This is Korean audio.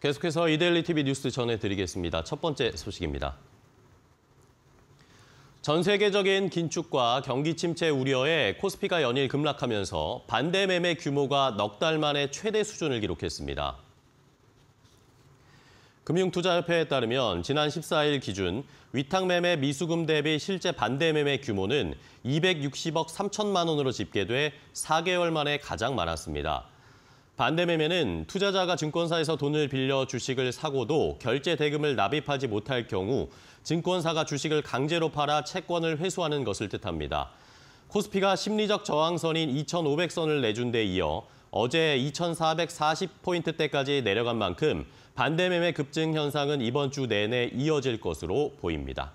계속해서 이데일리 TV 뉴스 전해드리겠습니다. 첫 번째 소식입니다. 전 세계적인 긴축과 경기 침체 우려에 코스피가 연일 급락하면서 반대 매매 규모가 넉 달 만에 최대 수준을 기록했습니다. 금융투자협회에 따르면 지난 14일 기준 위탁매매 미수금 대비 실제 반대매매 규모는 260억 3천만 원으로 집계돼 4개월 만에 가장 많았습니다. 반대 매매는 투자자가 증권사에서 돈을 빌려 주식을 사고도 결제 대금을 납입하지 못할 경우 증권사가 주식을 강제로 팔아 채권을 회수하는 것을 뜻합니다. 코스피가 심리적 저항선인 2,500선을 내준 데 이어 어제 2,440포인트대까지 내려간 만큼 반대 매매 급증 현상은 이번 주 내내 이어질 것으로 보입니다.